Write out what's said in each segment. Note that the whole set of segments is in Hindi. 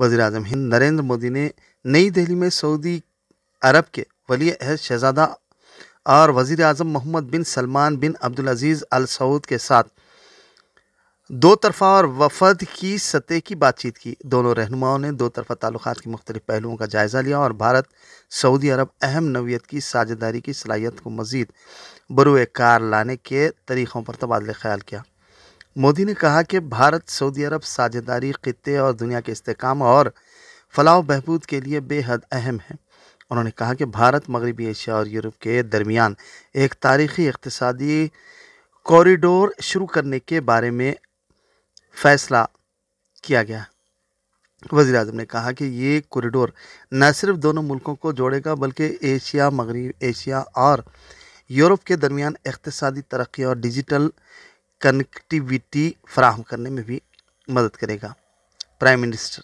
वजी अजम हिंद नरेंद्र मोदी ने नई दिल्ली में सऊदी अरब के वली अहद शहजादा और वज़ी अजम मोहम्मद बिन सलमान बिन अब्दुल अजीज़ अल सऊद के साथ दो तरफा और वफद की सतह की बातचीत की दोनों रहनुमाओं ने दो तरफा ताल्लुक के मुख्तलिफ पहलुओं का जायज़ा लिया और भारत सऊदी अरब अहम नवीत की साझेदारी की सलाहियत को मज़ीद बरूए कार लाने के तरीक़ों पर तबादला ख्याल किया मोदी ने कहा कि भारत सऊदी अरब साझेदारी खत्े और दुनिया के इस्तेकाम और फलाह बहबूद के लिए बेहद अहम है उन्होंने कहा कि भारत मगरबी एशिया और यूरोप के दरमियान एक तारीखी इकतसदी कॉरिडोर शुरू करने के बारे में फैसला किया गया वजी अजम ने कहा कि ये कॉरिडोर न सिर्फ दोनों मुल्कों को जोड़ेगा बल्कि एशिया मगरब एशिया और यूरोप के दरमियान इकतसादी तरक्की और डिजिटल कनेक्टिविटी फ्राहम करने में भी मदद करेगा प्राइम मिनिस्टर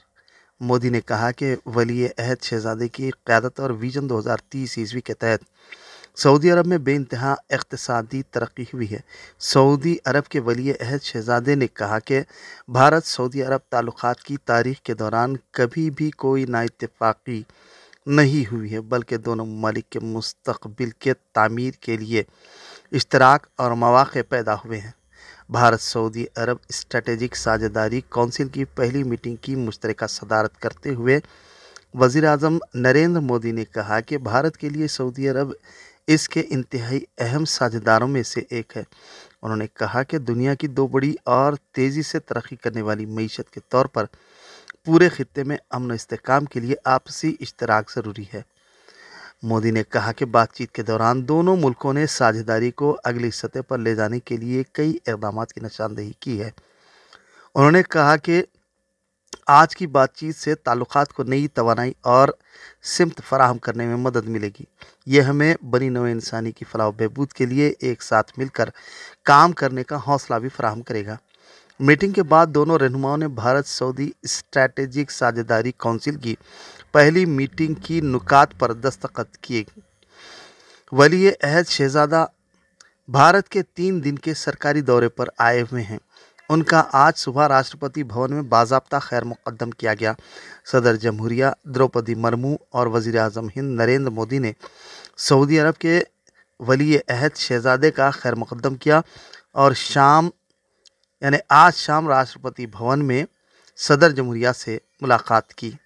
मोदी ने कहा कि वली अहद शहजादे की क्यादत और विजन 2030 ईस्वी के तहत सऊदी अरब में बे इंतहा तरक्की हुई है सऊदी अरब के वली अहद शहजादे ने कहा कि भारत सऊदी अरब ताल्लुक की तारीख के दौरान कभी भी कोई नाइतफाक़ी नहीं हुई है बल्कि दोनों ममालिक के मुस्तबिल के तमीर के लिए इश्तराक और मौाक़े पैदा हुए हैं भारत सऊदी अरब स्ट्रेटेजिक साझेदारी काउंसिल की पहली मीटिंग की मुश्तरक सदारत करते हुए वज़ी अजम नरेंद्र मोदी ने कहा कि भारत के लिए सऊदी अरब इसके इंतहाई अहम साझेदारों में से एक है उन्होंने कहा कि दुनिया की दो बड़ी और तेज़ी से तरक्की करने वाली मीशत के तौर पर पूरे खत्े में अमन इसकाम के लिए आपसी इश्तराक ज़रूरी है मोदी ने कहा कि बातचीत के दौरान दोनों मुल्कों ने साझेदारी को अगली सतह पर ले जाने के लिए कई इकदाम की निशानदेही की है उन्होंने कहा कि आज की बातचीत से ताल्लुक को नई तोानाई और सिमत फराहम करने में मदद मिलेगी ये हमें बनी नव इंसानी की फलाह बहबूद के लिए एक साथ मिलकर काम करने का हौसला भी फराहम करेगा मीटिंग के बाद दोनों रहनुमाओं ने भारत सऊदी स्ट्रैटेजिक साझेदारी काउंसिल की पहली मीटिंग की नुकात पर दस्तखत किए वली अहद शहजादा भारत के तीन दिन के सरकारी दौरे पर आए हुए हैं उनका आज सुबह राष्ट्रपति भवन में बाजाबता खैर मुकदम किया गया सदर जमहूरिया द्रौपदी मर्मू और वज़ी अजम हिंद नरेंद्र मोदी ने सऊदी अरब के वली अहद शहजादे का खैर मुकदम किया और शाम यानी आज शाम राष्ट्रपति भवन में सदर जमहूरिया से मुलाकात की